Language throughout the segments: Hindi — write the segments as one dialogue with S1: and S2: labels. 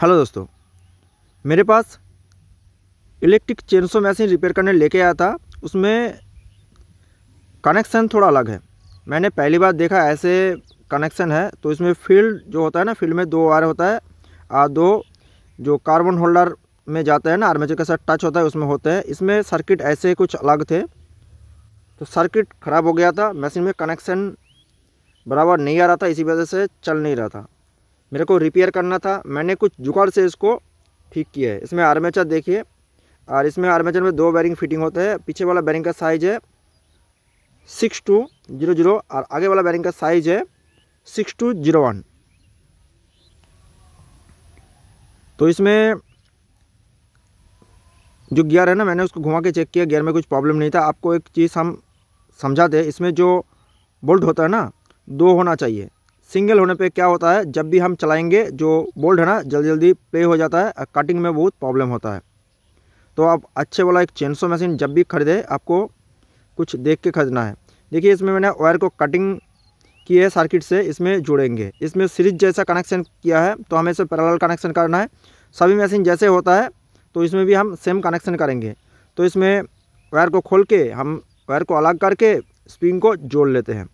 S1: हेलो दोस्तों मेरे पास इलेक्ट्रिक चेनसो मशीन रिपेयर करने लेके आया था उसमें कनेक्शन थोड़ा अलग है मैंने पहली बार देखा ऐसे कनेक्शन है तो इसमें फील्ड जो होता है ना फील्ड में दो वायर होता है और दो जो कार्बन होल्डर में जाते हैं ना आर्मेचर के साथ टच होता है उसमें होते हैं इसमें सर्किट ऐसे कुछ अलग थे तो सर्किट ख़राब हो गया था मशीन में कनेक्शन बराबर नहीं आ रहा था इसी वजह से चल नहीं रहा था मेरे को रिपेयर करना था मैंने कुछ जुगाड़ से इसको ठीक किया है इसमें आर्मेचर देखिए और इसमें आर्मेचर में दो बैरिंग फिटिंग होता है पीछे वाला बैरिंग का साइज है सिक्स टू जीरो जीरो और आगे वाला बैरिंग का साइज है सिक्स टू जीरो वन तो इसमें जो गियर है ना मैंने उसको घुमा के चेक किया गियर में कुछ प्रॉब्लम नहीं था आपको एक चीज़ हम समझाते इसमें जो बोल्ट होता है ना दो होना चाहिए सिंगल होने पे क्या होता है जब भी हम चलाएंगे जो बोल्ट है ना जल्दी जल्दी प्ले हो जाता है कटिंग में बहुत प्रॉब्लम होता है तो आप अच्छे वाला एक चेनसो मशीन जब भी खरीदे आपको कुछ देख के खरीदना है देखिए इसमें मैंने वायर को कटिंग की है सर्किट से इसमें जुड़ेंगे इसमें सीरीज जैसा कनेक्शन किया है तो हमें इसे पैरल कनेक्शन करना है सभी मशीन जैसे होता है तो इसमें भी हम सेम कनेक्शन करेंगे तो इसमें वायर को खोल के हम वायर को अलग करके स्प्रिंग को जोड़ लेते हैं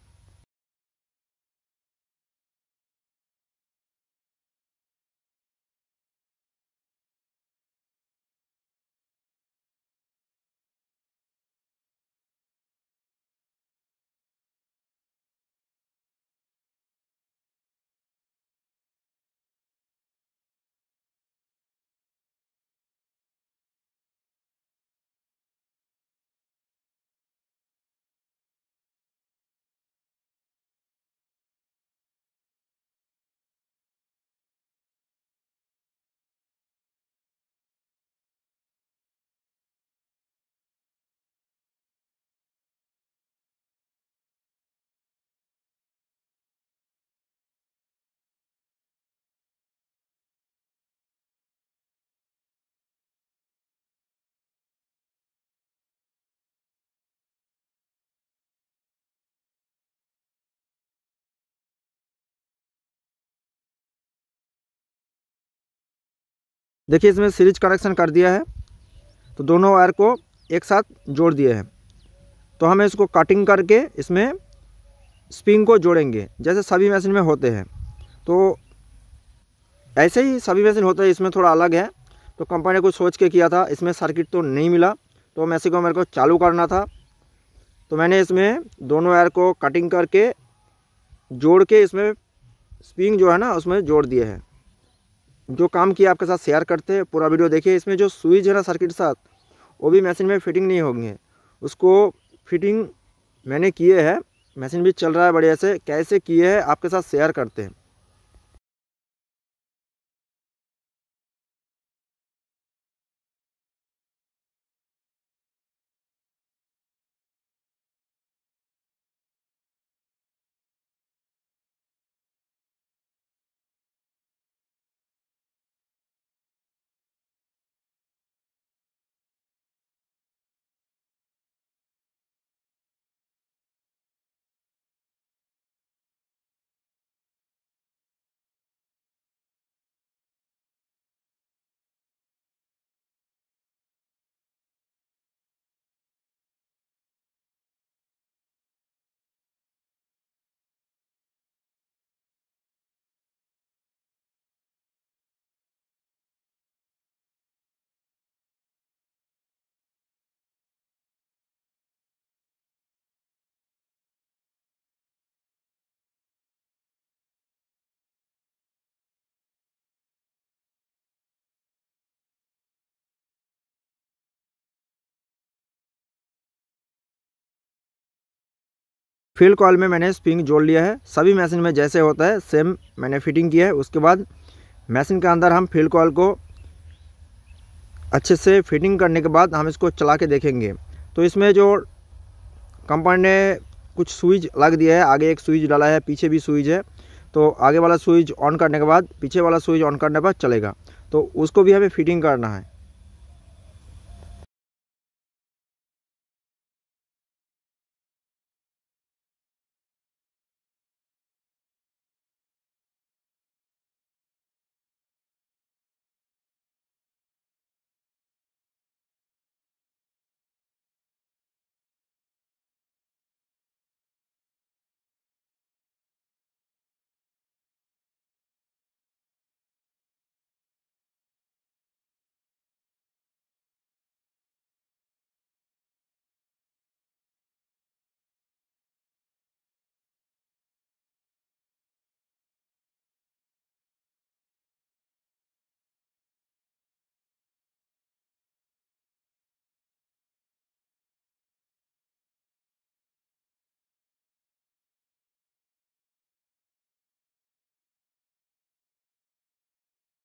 S1: देखिए इसमें सीरीज कनेक्शन कर दिया है तो दोनों वायर को एक साथ जोड़ दिए हैं तो हम इसको कटिंग करके इसमें स्प्रिंग को जोड़ेंगे जैसे सभी मशीन में होते हैं तो ऐसे ही सभी मशीन होते हैं इसमें थोड़ा अलग है तो कंपनी ने कुछ सोच के किया था इसमें सर्किट तो नहीं मिला तो मैसे को मेरे को चालू करना था तो मैंने इसमें दोनों वायर को कटिंग करके जोड़ के इसमें स्प्रिंग जो है ना उसमें जोड़ दिए हैं जो काम किया आपके साथ शेयर करते हैं पूरा वीडियो देखिए इसमें जो स्विच है ना सर्किट साथ वो भी मशीन में फिटिंग नहीं है उसको फिटिंग मैंने किए है मशीन भी चल रहा है बढ़िया से कैसे किए है आपके साथ शेयर करते हैं फील्ड कॉल में मैंने स्प्रिंग जोड़ लिया है सभी मशीन में जैसे होता है सेम मैंने फिटिंग किया है उसके बाद मशीन के अंदर हम फील्ड कॉल को अच्छे से फिटिंग करने के बाद हम इसको चला के देखेंगे तो इसमें जो कंपनी ने कुछ स्विच लग दिया है आगे एक स्विच डाला है पीछे भी स्विच है तो आगे वाला स्विच ऑन करने के बाद पीछे वाला स्विच ऑन करने के बाद चलेगा तो उसको भी हमें फिटिंग करना है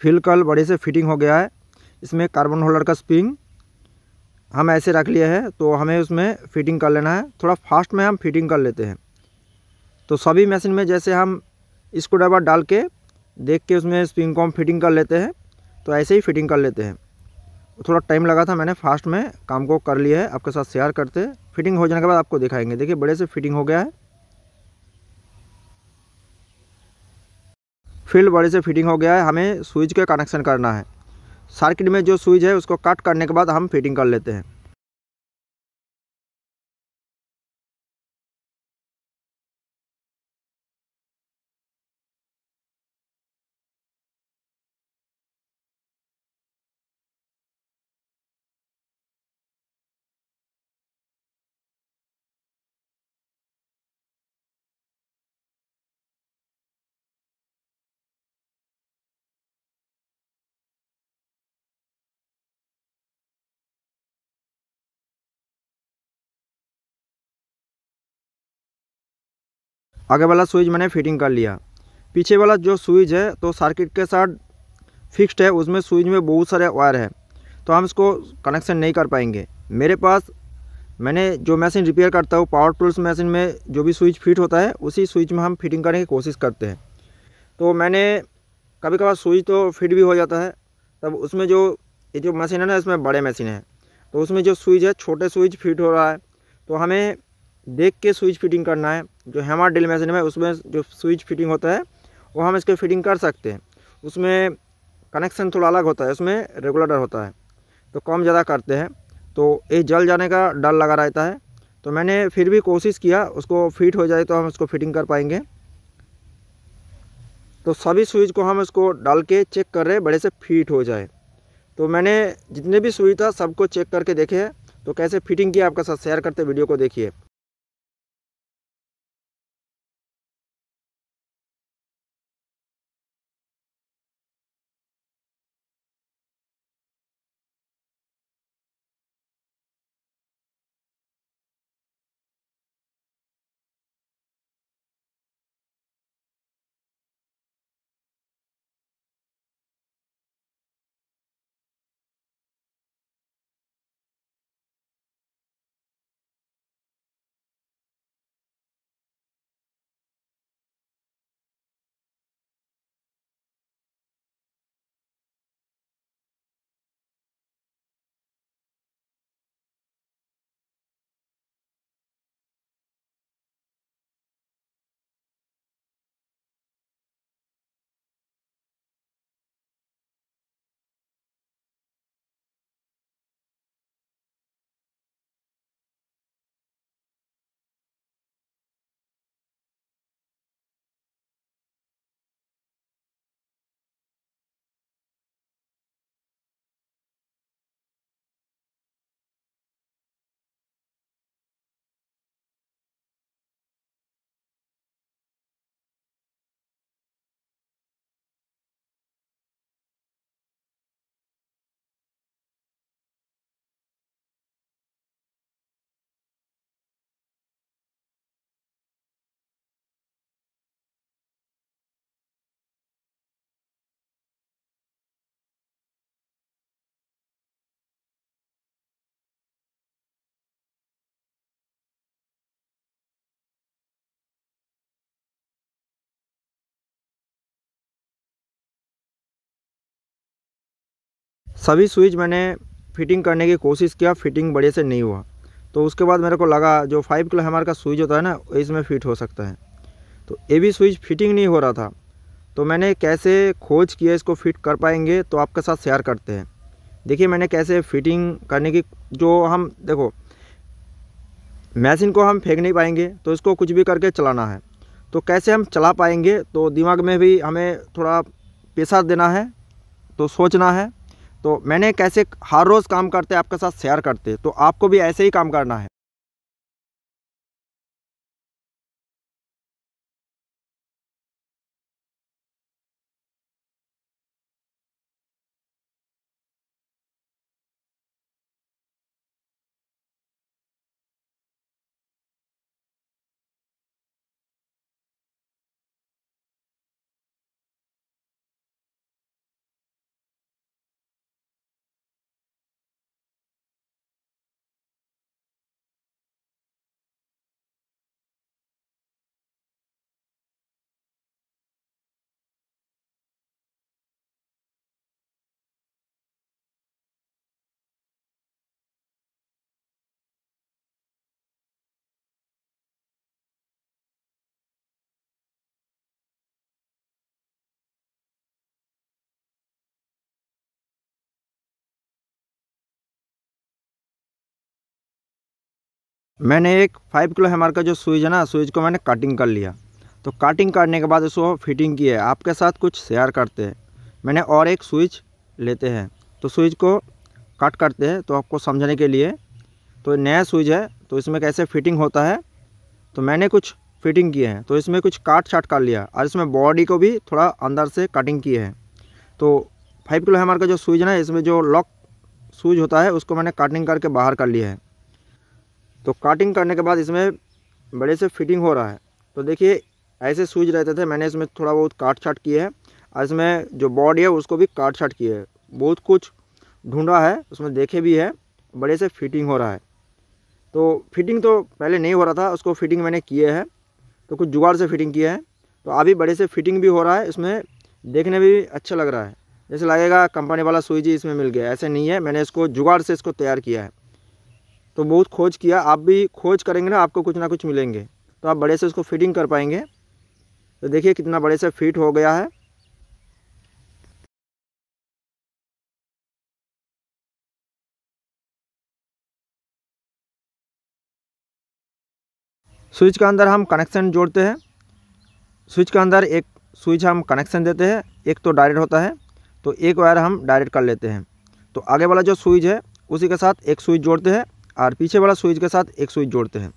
S1: फिल कल बड़े से फिटिंग हो गया है इसमें कार्बन होल्डर का स्प्रिंग हम ऐसे रख लिए हैं तो हमें उसमें फिटिंग कर लेना है थोड़ा फास्ट में हम फिटिंग कर लेते हैं तो सभी मशीन में जैसे हम स्क्रू ड्राइवर डाल के देख के उसमें स्प्रिंग को हम फिटिंग कर लेते हैं तो ऐसे ही फिटिंग कर लेते हैं थोड़ा टाइम लगा था मैंने फास्ट में काम को कर लिया है आपके साथ शेयर करते फिटिंग हो जाने के बाद आपको दिखाएंगे देखिए बड़े से फिटिंग हो गया है फील्ड बॉडी से फिटिंग हो गया है हमें स्विच के कनेक्शन करना है सर्किट में जो स्विच है उसको कट करने के बाद हम फिटिंग कर लेते हैं आगे वाला स्विच मैंने फिटिंग कर लिया पीछे वाला जो स्विच है तो सर्किट के साथ फिक्स्ड है उसमें स्विच में बहुत सारे वायर है तो हम इसको कनेक्शन नहीं कर पाएंगे मेरे पास मैंने जो मशीन रिपेयर करता हूँ पावर टूल्स मशीन में जो भी स्विच फिट होता है उसी स्विच में हम फिटिंग करने की कोशिश करते हैं तो मैंने कभी कभार स्विच तो फिट भी हो जाता है तब उसमें जो ये जो मशीन है ना इसमें बड़े मशीन है तो उसमें जो स्विच है छोटे स्विच फिट हो रहा है तो हमें देख के स्विच फिटिंग करना है जो हैमर ड्रिल मशीन में उसमें जो स्विच फिटिंग होता है वो हम इसके फिटिंग कर सकते हैं उसमें कनेक्शन थोड़ा अलग होता है उसमें रेगुलेटर होता है तो कम ज़्यादा करते हैं तो ये जल जाने का डर लगा रहता है तो मैंने फिर भी कोशिश किया उसको फिट हो जाए तो हम उसको फिटिंग कर पाएंगे तो सभी स्विच को हम उसको डाल के चेक कर रहे हैं बड़े से फिट हो जाए तो मैंने जितने भी स्विच था सबको चेक करके देखे तो कैसे फिटिंग किया आपका साथ शेयर करते वीडियो को देखिए सभी स्विच मैंने फिटिंग करने की कोशिश किया फिटिंग बढ़िया से नहीं हुआ तो उसके बाद मेरे को लगा जो फाइव किलो हेमर का स्विच होता है ना इसमें फिट हो सकता है तो ये भी स्विच फिटिंग नहीं हो रहा था तो मैंने कैसे खोज किया इसको फिट कर पाएंगे तो आपके साथ शेयर करते हैं देखिए मैंने कैसे फिटिंग करने की जो हम देखो मशीन को हम फेंक नहीं पाएंगे तो इसको कुछ भी करके चलाना है तो कैसे हम चला पाएंगे तो दिमाग में भी हमें थोड़ा पेशा देना है तो सोचना है तो मैंने कैसे हर रोज़ काम करते आपके साथ शेयर करते तो आपको भी ऐसे ही काम करना है मैंने एक फाइव किलो हेमर का जो स्विच है ना स्विच को मैंने कटिंग कर लिया तो कटिंग करने के बाद उसको फिटिंग की है आपके साथ कुछ शेयर करते हैं मैंने और एक स्विच लेते हैं तो स्विच को कट करते हैं तो आपको समझने के लिए तो नया स्विच है तो इसमें कैसे फिटिंग होता है तो मैंने कुछ फिटिंग किए हैं तो इसमें कुछ काट छाट कर लिया और इसमें बॉडी को भी थोड़ा अंदर से कटिंग किए हैं तो फाइव किलो हेमर का जो स्विच है ना इसमें जो लॉक स्विच होता है उसको मैंने कटिंग करके बाहर कर लिया है तो काटिंग करने के बाद इसमें बड़े से फिटिंग हो रहा है तो देखिए ऐसे सूज रहते थे मैंने इसमें थोड़ा बहुत काट छाट किए हैं और इसमें जो बॉडी है उसको भी काट छाट किए है बहुत कुछ ढूंढा है उसमें देखे भी है बड़े से फिटिंग हो रहा है तो फिटिंग तो पहले नहीं हो रहा था उसको फिटिंग मैंने किए है तो कुछ जुगाड़ से फिटिंग किया है तो अभी बड़े से फिटिंग भी हो रहा है इसमें देखने में भी अच्छा लग रहा है जैसे लगेगा कंपनी वाला सुई जी इसमें मिल गया ऐसे नहीं है मैंने इसको जुगाड़ से इसको तैयार किया है तो बहुत खोज किया आप भी खोज करेंगे ना आपको कुछ ना कुछ मिलेंगे तो आप बड़े से उसको फिटिंग कर पाएंगे तो देखिए कितना बड़े से फिट हो गया है स्विच के अंदर हम कनेक्शन जोड़ते हैं स्विच के अंदर एक स्विच हम कनेक्शन देते हैं एक तो डायरेक्ट होता है तो एक वायर हम डायरेक्ट कर लेते हैं तो आगे वाला जो स्विच है उसी के साथ एक स्विच जोड़ते हैं और पीछे वाला स्विच के साथ एक स्विच जोड़ते हैं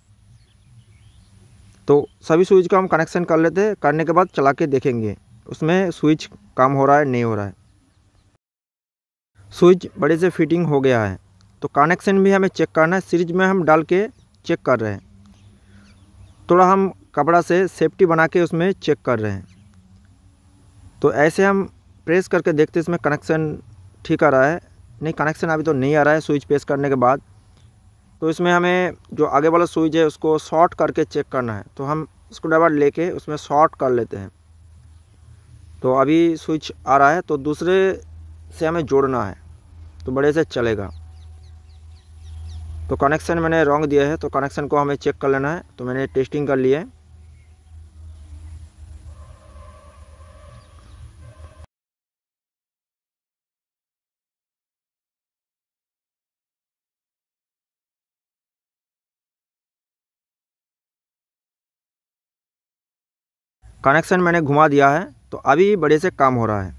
S1: तो सभी स्विच का हम कनेक्शन कर लेते हैं करने के बाद चला के देखेंगे उसमें स्विच काम हो रहा है नहीं हो रहा है स्विच बड़े से फिटिंग हो गया है तो कनेक्शन भी हमें चेक करना है सीरीज में हम डाल के चेक कर रहे हैं थोड़ा हम कपड़ा से सेफ्टी बना के उसमें चेक कर रहे हैं तो ऐसे हम प्रेस करके देखते इसमें कनेक्शन ठीक आ रहा है नहीं कनेक्शन अभी तो नहीं आ रहा है स्विच प्रेस करने के बाद तो इसमें हमें जो आगे वाला स्विच है उसको शॉर्ट करके चेक करना है तो हम स्क्रू ड्राइवर लेके उसमें शॉर्ट कर लेते हैं तो अभी स्विच आ रहा है तो दूसरे से हमें जोड़ना है तो बड़े से चलेगा तो कनेक्शन मैंने रॉन्ग दिया है तो कनेक्शन को हमें चेक कर लेना है तो मैंने टेस्टिंग कर लिया है कनेक्शन मैंने घुमा दिया है तो अभी बड़े से काम हो रहा है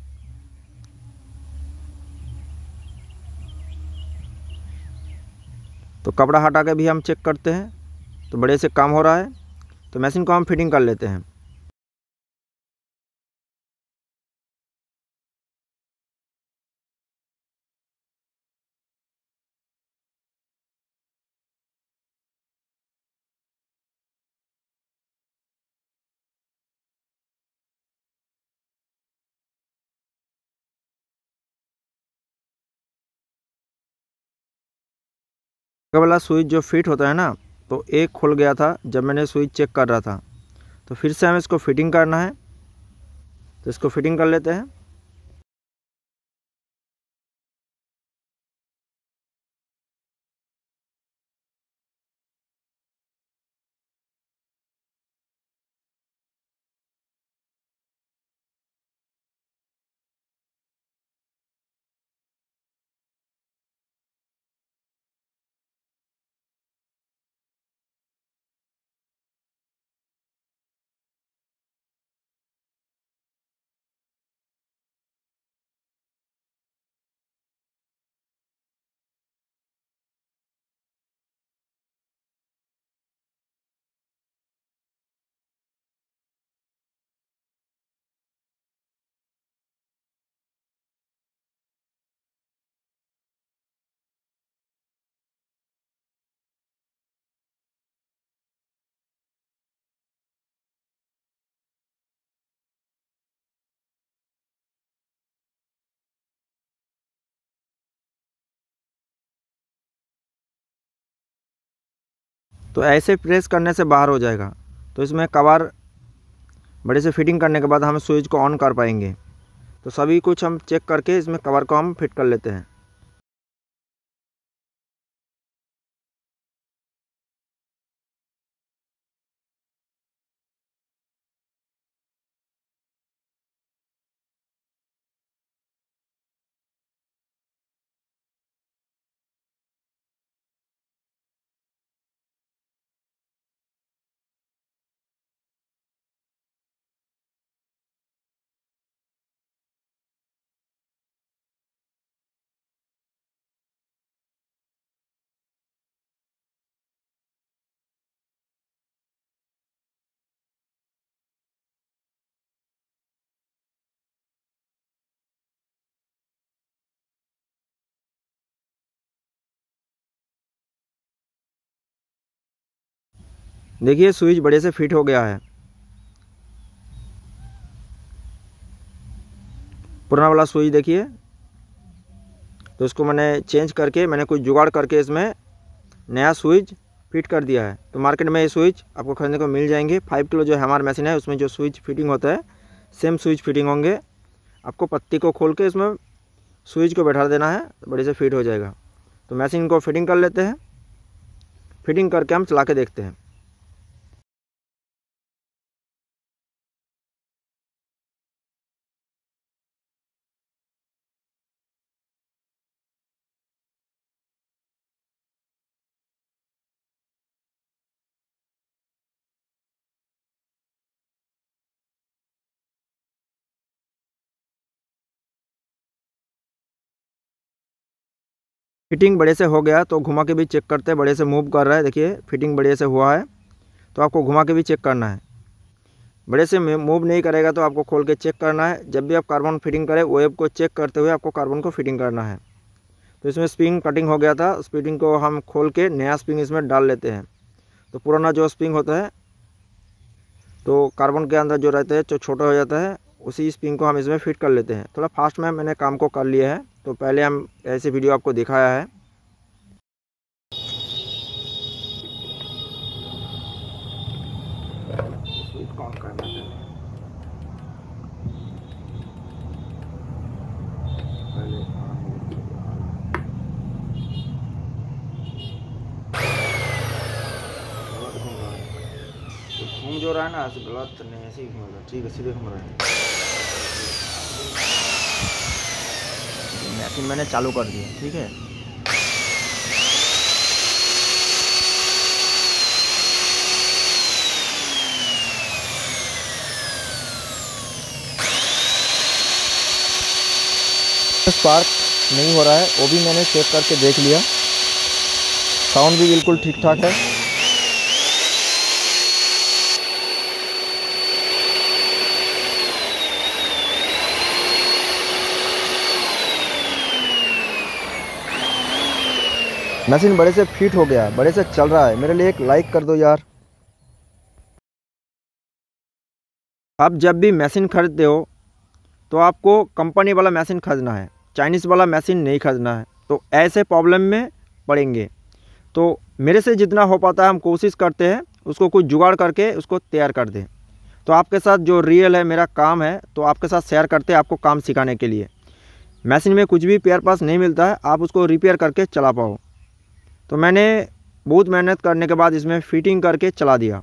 S1: तो कपड़ा हटा के भी हम चेक करते हैं तो बड़े से काम हो रहा है तो मशीन को हम फिटिंग कर लेते हैं वाला स्विच जो फिट होता है ना तो एक खुल गया था जब मैंने स्विच चेक कर रहा था तो फिर से हमें इसको फिटिंग करना है तो इसको फिटिंग कर लेते हैं तो ऐसे प्रेस करने से बाहर हो जाएगा तो इसमें कवर बड़े से फिटिंग करने के बाद हम स्विच को ऑन कर पाएंगे तो सभी कुछ हम चेक करके इसमें कवर को हम फिट कर लेते हैं देखिए स्विच बड़े से फिट हो गया है पुराना वाला स्विच देखिए तो इसको मैंने चेंज करके मैंने कुछ जुगाड़ करके इसमें नया स्विच फिट कर दिया है तो मार्केट में ये स्विच आपको खरीदने को मिल जाएंगे फाइव किलो जो हमारा मशीन है उसमें जो स्विच फिटिंग होता है सेम स्विच फिटिंग होंगे आपको पत्ती को खोल के इसमें स्विच को बैठा देना है तो बड़े से फिट हो जाएगा तो मशीन को फिटिंग कर लेते हैं फिटिंग करके हम चला के देखते हैं फिटिंग बड़े से हो गया तो घुमा के भी चेक करते हैं बड़े से मूव कर रहा है देखिए फिटिंग बड़े से हुआ है तो आपको घुमा के भी चेक करना है बड़े से मूव नहीं करेगा तो आपको खोल के चेक करना है जब भी आप कार्बन फिटिंग करें वेब को चेक करते हुए आपको कार्बन को फिटिंग करना है तो इसमें स्प्रिंग कटिंग हो गया था स्प्रिंग को हम खोल के नया स्प्रिंग इसमें डाल लेते हैं तो पुराना जो स्प्रिंग होता है तो कार्बन के अंदर जो रहता है जो छोटा हो जाता है उसी स्प्रिंग को हम इसमें फिट कर लेते हैं थोड़ा फास्ट में मैंने काम को कर लिया है तो पहले हम ऐसे वीडियो आपको दिखाया है ऐसे गलत नहीं ऐसे ही घूमेगा ठीक है सीधे घूम रहे हैं मशीन मैंने चालू कर दिया ठीक है स्पार्क नहीं हो रहा है वो भी मैंने चेक करके देख लिया साउंड भी बिल्कुल ठीक ठाक है मशीन बड़े से फिट हो गया बड़े से चल रहा है मेरे लिए एक लाइक कर दो यार आप जब भी मशीन खरीदते हो तो आपको कंपनी वाला मशीन खरीदना है चाइनीज़ वाला मशीन नहीं खरीदना है तो ऐसे प्रॉब्लम में पड़ेंगे तो मेरे से जितना हो पाता है हम कोशिश करते हैं उसको कुछ जुगाड़ करके उसको तैयार कर दें तो आपके साथ जो रियल है मेरा काम है तो आपके साथ शेयर करते हैं आपको काम सिखाने के लिए मशीन में कुछ भी पेयर पास नहीं मिलता है आप उसको रिपेयर करके चला पाओ तो मैंने बहुत मेहनत करने के बाद इसमें फिटिंग करके चला दिया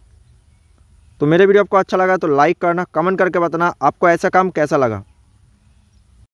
S1: तो मेरे वीडियो आपको अच्छा लगा तो लाइक करना कमेंट करके बताना आपको ऐसा काम कैसा लगा